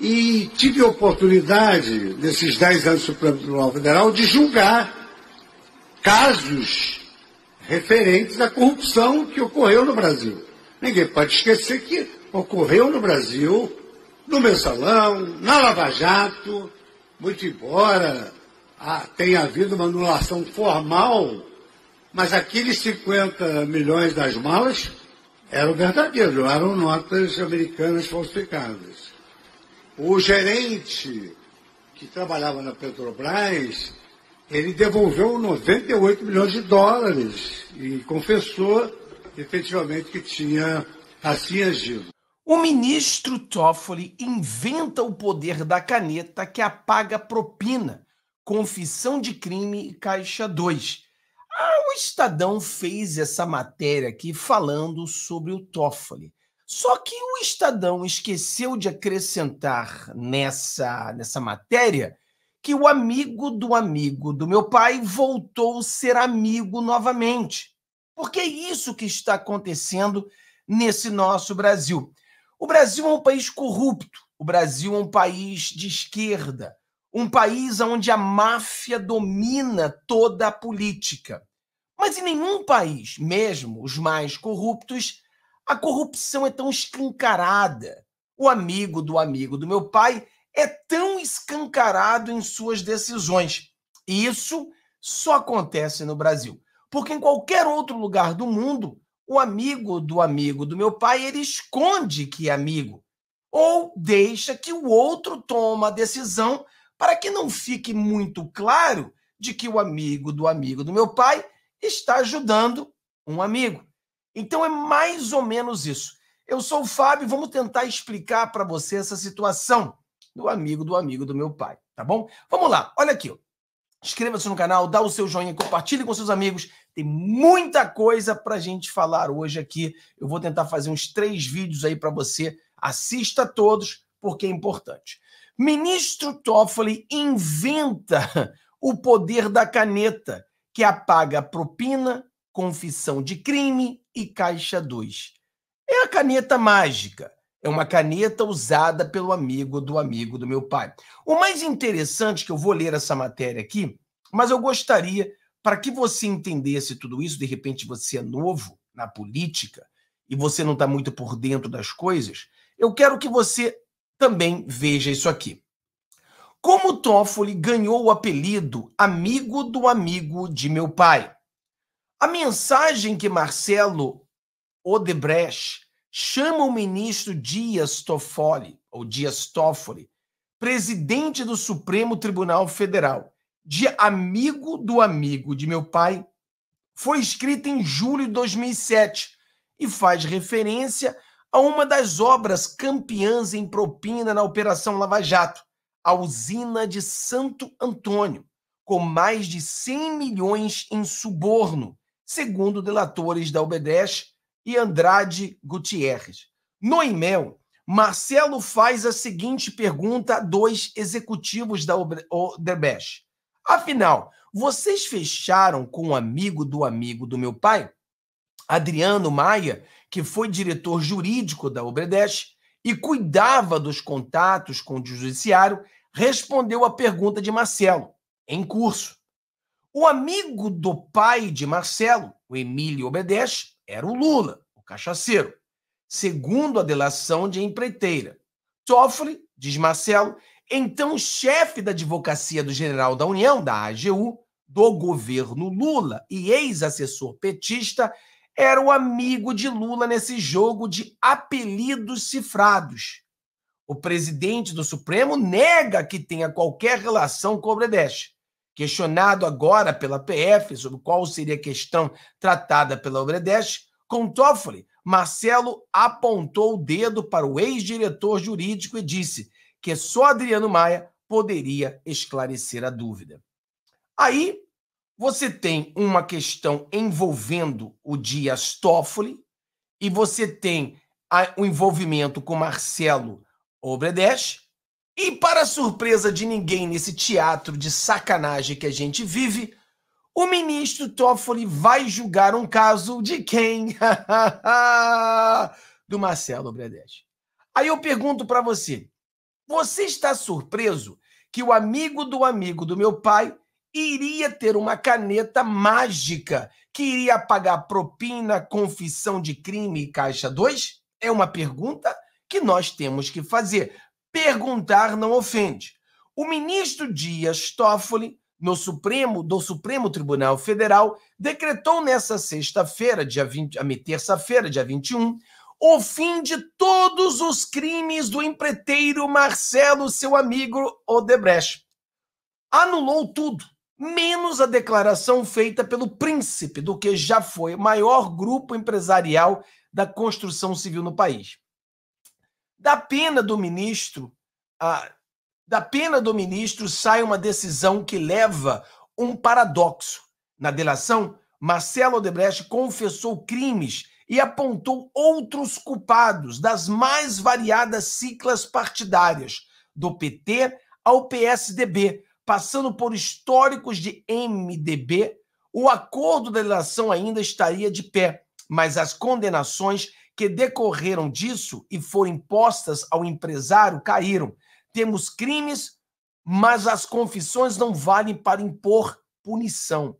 E tive a oportunidade, nesses 10 anos do Supremo Tribunal Federal, de julgar casos referentes à corrupção que ocorreu no Brasil. Ninguém pode esquecer que ocorreu no Brasil, no mensalão, na Lava Jato, muito embora ah, tenha havido uma anulação formal, mas aqueles 50 milhões das malas eram verdadeiros, eram notas americanas falsificadas o gerente que trabalhava na Petrobras, ele devolveu 98 milhões de dólares e confessou efetivamente que tinha assim agido. O ministro Toffoli inventa o poder da caneta que apaga propina, confissão de crime e caixa 2. Ah, o Estadão fez essa matéria aqui falando sobre o Toffoli. Só que o Estadão esqueceu de acrescentar nessa, nessa matéria que o amigo do amigo do meu pai voltou a ser amigo novamente. Porque é isso que está acontecendo nesse nosso Brasil. O Brasil é um país corrupto, o Brasil é um país de esquerda, um país onde a máfia domina toda a política. Mas em nenhum país, mesmo os mais corruptos, a corrupção é tão escancarada. O amigo do amigo do meu pai é tão escancarado em suas decisões. isso só acontece no Brasil. Porque em qualquer outro lugar do mundo, o amigo do amigo do meu pai, ele esconde que é amigo ou deixa que o outro toma a decisão para que não fique muito claro de que o amigo do amigo do meu pai está ajudando um amigo. Então é mais ou menos isso. Eu sou o Fábio, vamos tentar explicar para você essa situação do amigo do amigo do meu pai, tá bom? Vamos lá, olha aqui. Inscreva-se no canal, dá o seu joinha, compartilhe com seus amigos. Tem muita coisa para gente falar hoje aqui. Eu vou tentar fazer uns três vídeos aí para você. Assista a todos, porque é importante. Ministro Toffoli inventa o poder da caneta, que apaga a propina, confissão de crime e caixa 2. É a caneta mágica. É uma caneta usada pelo amigo do amigo do meu pai. O mais interessante é que eu vou ler essa matéria aqui, mas eu gostaria para que você entendesse tudo isso, de repente você é novo na política e você não está muito por dentro das coisas, eu quero que você também veja isso aqui. Como Toffoli ganhou o apelido amigo do amigo de meu pai? A mensagem que Marcelo Odebrecht chama o ministro Dias Toffoli, ou Dias Toffoli, presidente do Supremo Tribunal Federal, de amigo do amigo de meu pai, foi escrita em julho de 2007 e faz referência a uma das obras campeãs em propina na Operação Lava Jato, a usina de Santo Antônio, com mais de 100 milhões em suborno segundo delatores da UBDES e Andrade Gutierrez. No e-mail, Marcelo faz a seguinte pergunta a dois executivos da UBDES. Afinal, vocês fecharam com um amigo do amigo do meu pai, Adriano Maia, que foi diretor jurídico da Obredesh e cuidava dos contatos com o judiciário, respondeu a pergunta de Marcelo, em curso. O amigo do pai de Marcelo, o Emílio Obedece, era o Lula, o cachaceiro, segundo a delação de empreiteira. Toffoli, diz Marcelo, então chefe da advocacia do General da União, da AGU, do governo Lula e ex-assessor petista, era o amigo de Lula nesse jogo de apelidos cifrados. O presidente do Supremo nega que tenha qualquer relação com o Questionado agora pela PF sobre qual seria a questão tratada pela Obredesh, com Toffoli, Marcelo apontou o dedo para o ex-diretor jurídico e disse que só Adriano Maia poderia esclarecer a dúvida. Aí você tem uma questão envolvendo o Dias Toffoli e você tem o um envolvimento com Marcelo Obredesh, e para surpresa de ninguém nesse teatro de sacanagem que a gente vive, o ministro Toffoli vai julgar um caso de quem? Do Marcelo Bredetti. Aí eu pergunto para você: você está surpreso que o amigo do amigo do meu pai iria ter uma caneta mágica que iria pagar propina, confissão de crime e caixa 2? É uma pergunta que nós temos que fazer. Perguntar não ofende. O ministro Dias Toffoli, no Supremo, do Supremo Tribunal Federal, decretou nesta sexta-feira, dia 20, terça-feira, dia 21, o fim de todos os crimes do empreiteiro Marcelo, seu amigo Odebrecht. Anulou tudo, menos a declaração feita pelo príncipe do que já foi o maior grupo empresarial da construção civil no país. Da pena do ministro, a, da pena do ministro sai uma decisão que leva um paradoxo. Na delação, Marcelo Odebrecht confessou crimes e apontou outros culpados das mais variadas ciclas partidárias, do PT ao PSDB, passando por históricos de MDB, o acordo da delação ainda estaria de pé, mas as condenações que decorreram disso e foram impostas ao empresário caíram. Temos crimes, mas as confissões não valem para impor punição.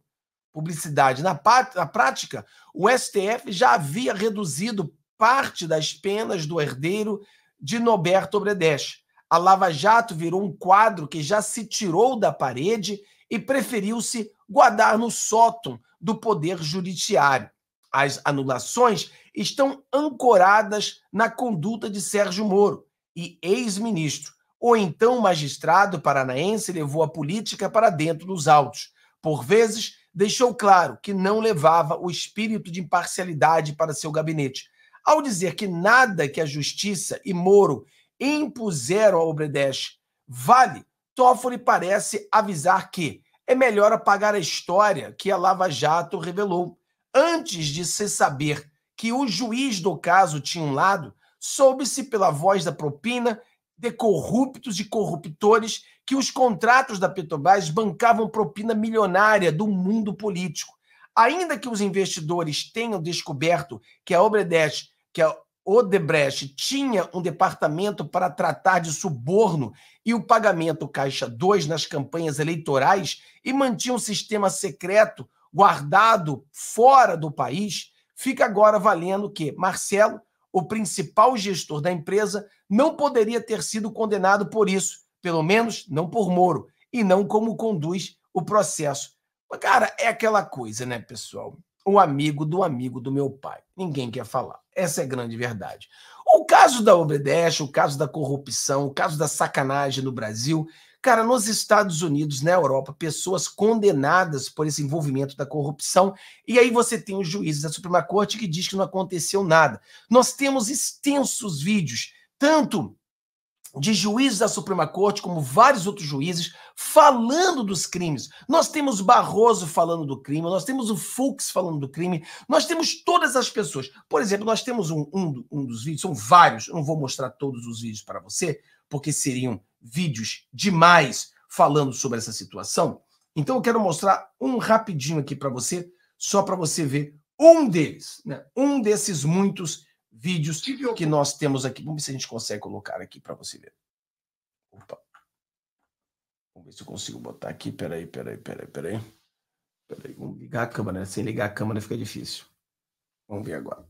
Publicidade. Na, na prática, o STF já havia reduzido parte das penas do herdeiro de Noberto Bredesch. A Lava Jato virou um quadro que já se tirou da parede e preferiu-se guardar no sótão do poder judiciário. As anulações estão ancoradas na conduta de Sérgio Moro e ex-ministro, ou então magistrado paranaense levou a política para dentro dos autos. Por vezes, deixou claro que não levava o espírito de imparcialidade para seu gabinete. Ao dizer que nada que a justiça e Moro impuseram ao Obredeche vale, Toffoli parece avisar que é melhor apagar a história que a Lava Jato revelou. Antes de se saber que o juiz do caso tinha um lado, soube-se pela voz da propina de corruptos e corruptores que os contratos da Petrobras bancavam propina milionária do mundo político. Ainda que os investidores tenham descoberto que a que a Odebrecht tinha um departamento para tratar de suborno e o pagamento Caixa 2 nas campanhas eleitorais e mantinha um sistema secreto guardado fora do país, fica agora valendo que Marcelo, o principal gestor da empresa, não poderia ter sido condenado por isso, pelo menos não por Moro, e não como conduz o processo. Mas, cara, é aquela coisa, né, pessoal? O amigo do amigo do meu pai. Ninguém quer falar. Essa é a grande verdade. O caso da Obedeste, o caso da corrupção, o caso da sacanagem no Brasil, Cara, nos Estados Unidos, na Europa, pessoas condenadas por esse envolvimento da corrupção, e aí você tem os juízes da Suprema Corte que diz que não aconteceu nada. Nós temos extensos vídeos, tanto de juízes da Suprema Corte, como vários outros juízes, falando dos crimes. Nós temos Barroso falando do crime, nós temos o Fux falando do crime, nós temos todas as pessoas. Por exemplo, nós temos um, um, um dos vídeos, são vários, eu não vou mostrar todos os vídeos para você, porque seriam vídeos demais falando sobre essa situação. Então eu quero mostrar um rapidinho aqui para você, só para você ver um deles, né? Um desses muitos vídeos que nós temos aqui. Vamos ver se a gente consegue colocar aqui para você ver. Opa. Vamos ver se eu consigo botar aqui. Peraí, peraí, peraí, peraí. Peraí, vamos ligar a câmera, né? Sem ligar a câmera fica difícil. Vamos ver agora.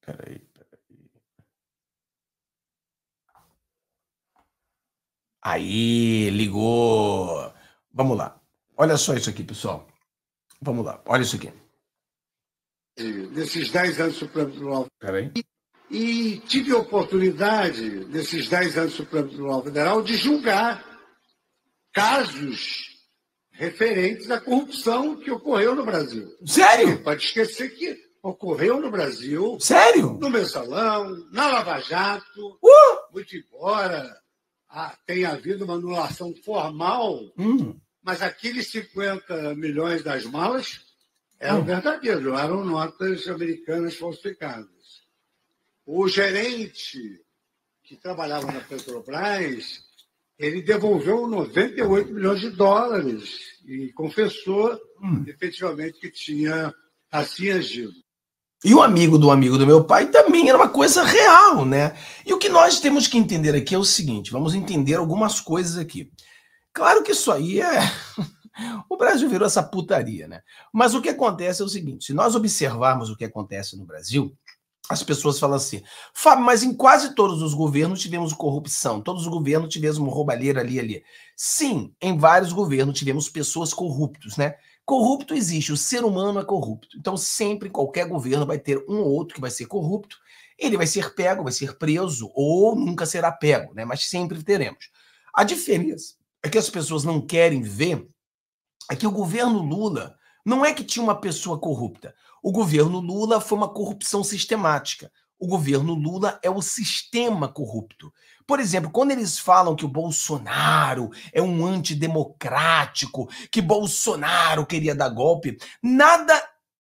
Peraí. Aí, ligou. Vamos lá. Olha só isso aqui, pessoal. Vamos lá, olha isso aqui. Nesses 10 anos Supremo Tribunal Federal. E, e tive a oportunidade, nesses 10 anos Supremo Tribunal Federal, de julgar casos referentes à corrupção que ocorreu no Brasil. Sério? Pode esquecer que ocorreu no Brasil. Sério? No mensalão, na Lava Jato, uh! muito embora ah, tem havido uma anulação formal, hum. mas aqueles 50 milhões das malas eram hum. verdadeiros, eram notas americanas falsificadas. O gerente que trabalhava na Petrobras, ele devolveu 98 milhões de dólares e confessou hum. efetivamente que tinha assim agido. E o amigo do amigo do meu pai também era uma coisa real, né? E o que nós temos que entender aqui é o seguinte: vamos entender algumas coisas aqui. Claro que isso aí é. O Brasil virou essa putaria, né? Mas o que acontece é o seguinte: se nós observarmos o que acontece no Brasil, as pessoas falam assim, Fábio, mas em quase todos os governos tivemos corrupção, todos os governos tivemos uma roubalheira ali ali. Sim, em vários governos tivemos pessoas corruptas, né? Corrupto existe, o ser humano é corrupto. Então, sempre qualquer governo vai ter um ou outro que vai ser corrupto. Ele vai ser pego, vai ser preso ou nunca será pego, né? Mas sempre teremos. A diferença é que as pessoas não querem ver é que o governo Lula não é que tinha uma pessoa corrupta. O governo Lula foi uma corrupção sistemática o governo Lula é o sistema corrupto. Por exemplo, quando eles falam que o Bolsonaro é um antidemocrático, que Bolsonaro queria dar golpe, nada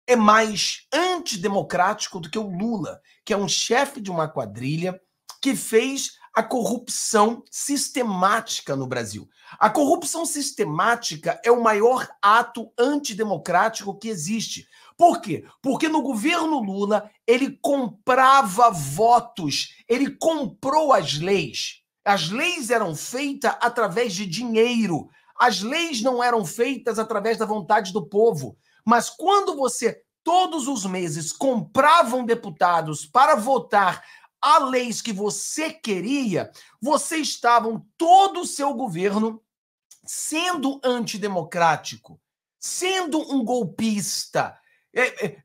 é mais antidemocrático do que o Lula, que é um chefe de uma quadrilha que fez a corrupção sistemática no Brasil. A corrupção sistemática é o maior ato antidemocrático que existe. Por quê? Porque no governo Lula ele comprava votos, ele comprou as leis. As leis eram feitas através de dinheiro. As leis não eram feitas através da vontade do povo. Mas quando você todos os meses compravam deputados para votar a leis que você queria, você estavam todo o seu governo sendo antidemocrático, sendo um golpista, é, é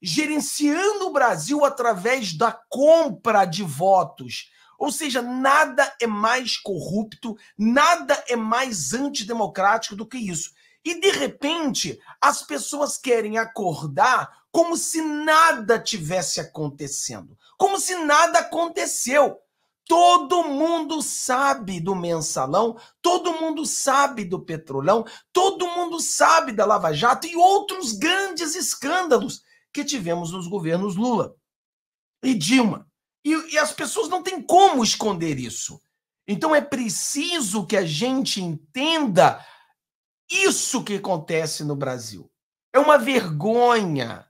gerenciando o Brasil através da compra de votos. Ou seja, nada é mais corrupto, nada é mais antidemocrático do que isso. E de repente, as pessoas querem acordar como se nada tivesse acontecendo, como se nada aconteceu. Todo mundo sabe do mensalão, todo mundo sabe do petrolão, todo mundo sabe da Lava Jato e outros grandes escândalos que tivemos nos governos Lula e Dilma. E, e as pessoas não têm como esconder isso. Então é preciso que a gente entenda isso que acontece no Brasil. É uma vergonha.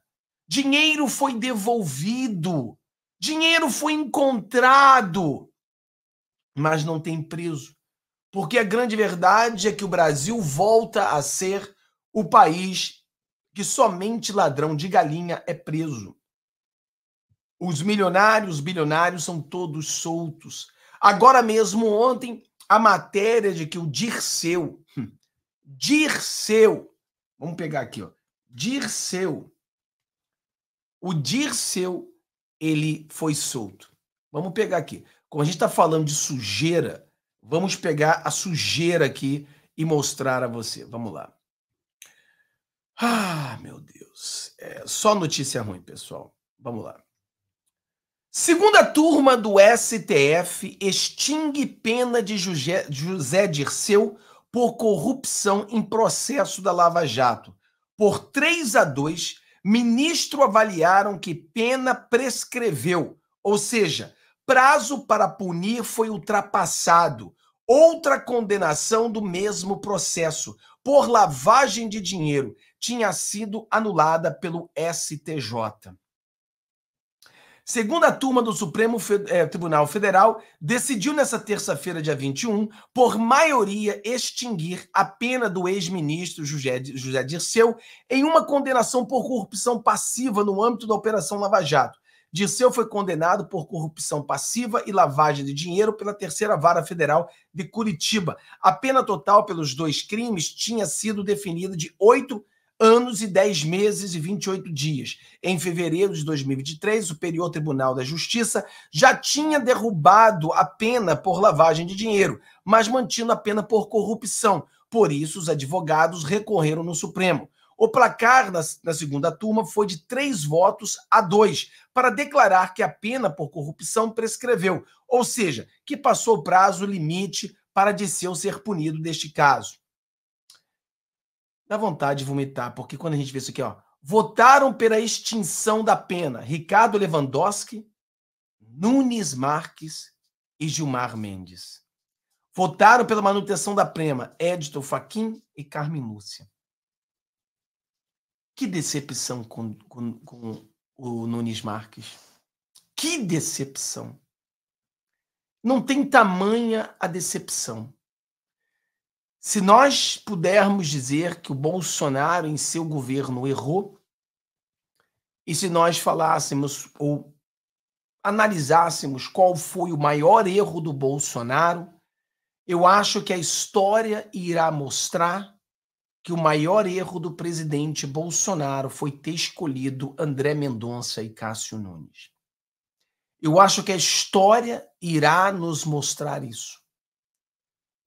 Dinheiro foi devolvido Dinheiro foi encontrado, mas não tem preso. Porque a grande verdade é que o Brasil volta a ser o país que somente ladrão de galinha é preso. Os milionários, bilionários são todos soltos. Agora mesmo, ontem, a matéria de que o Dirceu, hum, Dirceu, vamos pegar aqui, ó, Dirceu, o Dirceu ele foi solto. Vamos pegar aqui. Como a gente está falando de sujeira, vamos pegar a sujeira aqui e mostrar a você. Vamos lá. Ah, meu Deus. É só notícia ruim, pessoal. Vamos lá. Segunda turma do STF extingue pena de José Dirceu por corrupção em processo da Lava Jato. Por 3 a 2, Ministro avaliaram que pena prescreveu, ou seja, prazo para punir foi ultrapassado. Outra condenação do mesmo processo, por lavagem de dinheiro, tinha sido anulada pelo STJ. Segunda turma do Supremo eh, Tribunal Federal decidiu nesta terça-feira, dia 21, por maioria extinguir a pena do ex-ministro José, José Dirceu em uma condenação por corrupção passiva no âmbito da Operação Lava Jato. Dirceu foi condenado por corrupção passiva e lavagem de dinheiro pela Terceira Vara Federal de Curitiba. A pena total pelos dois crimes tinha sido definida de 8 anos e 10 meses e 28 dias. Em fevereiro de 2023, o Superior Tribunal da Justiça já tinha derrubado a pena por lavagem de dinheiro, mas mantido a pena por corrupção. Por isso, os advogados recorreram no Supremo. O placar na, na segunda turma foi de três votos a dois para declarar que a pena por corrupção prescreveu, ou seja, que passou o prazo limite para Disseu ser punido deste caso. Dá vontade de vomitar, porque quando a gente vê isso aqui, ó. Votaram pela extinção da pena Ricardo Lewandowski, Nunes Marques e Gilmar Mendes. Votaram pela manutenção da prema Edito Fachin e Carmen Lúcia. Que decepção com, com, com o Nunes Marques. Que decepção. Não tem tamanha a decepção. Se nós pudermos dizer que o Bolsonaro em seu governo errou, e se nós falássemos ou analisássemos qual foi o maior erro do Bolsonaro, eu acho que a história irá mostrar que o maior erro do presidente Bolsonaro foi ter escolhido André Mendonça e Cássio Nunes. Eu acho que a história irá nos mostrar isso.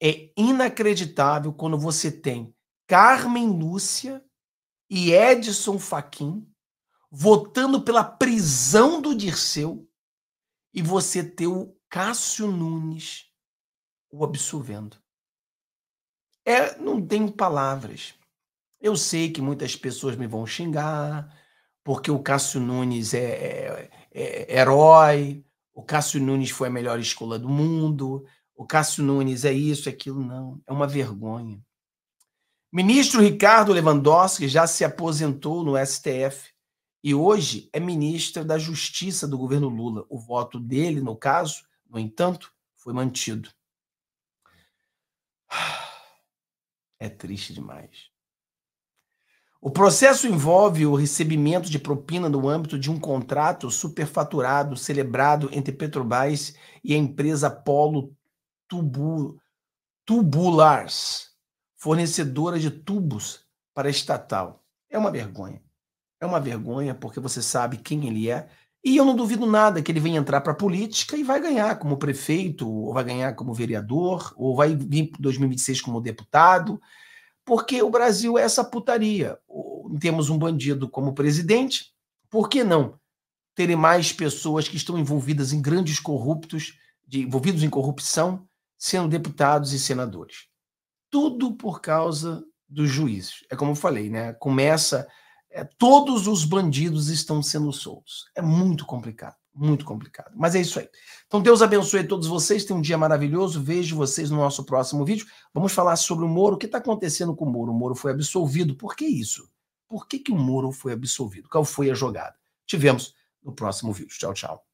É inacreditável quando você tem Carmen Lúcia e Edson Fachin votando pela prisão do Dirceu e você ter o Cássio Nunes o absolvendo. É, não tenho palavras. Eu sei que muitas pessoas me vão xingar, porque o Cássio Nunes é, é, é herói, o Cássio Nunes foi a melhor escola do mundo, o Cássio Nunes é isso, é aquilo, não. É uma vergonha. Ministro Ricardo Lewandowski já se aposentou no STF e hoje é ministro da Justiça do governo Lula. O voto dele, no caso, no entanto, foi mantido. É triste demais. O processo envolve o recebimento de propina no âmbito de um contrato superfaturado celebrado entre Petrobras e a empresa Polo tubu, Tubulars, fornecedora de tubos para estatal. É uma vergonha. É uma vergonha porque você sabe quem ele é. E eu não duvido nada que ele venha entrar para a política e vai ganhar como prefeito, ou vai ganhar como vereador, ou vai vir em 2026 como deputado, porque o Brasil é essa putaria. Temos um bandido como presidente, por que não terem mais pessoas que estão envolvidas em grandes corruptos, de, envolvidos em corrupção, sendo deputados e senadores. Tudo por causa dos juízes. É como eu falei, né? Começa. É, todos os bandidos estão sendo soltos. É muito complicado, muito complicado. Mas é isso aí. Então Deus abençoe todos vocês. Tenham um dia maravilhoso. Vejo vocês no nosso próximo vídeo. Vamos falar sobre o Moro. O que está acontecendo com o Moro? O Moro foi absolvido. Por que isso? Por que, que o Moro foi absolvido? Qual foi a jogada? Tivemos no próximo vídeo. Tchau, tchau.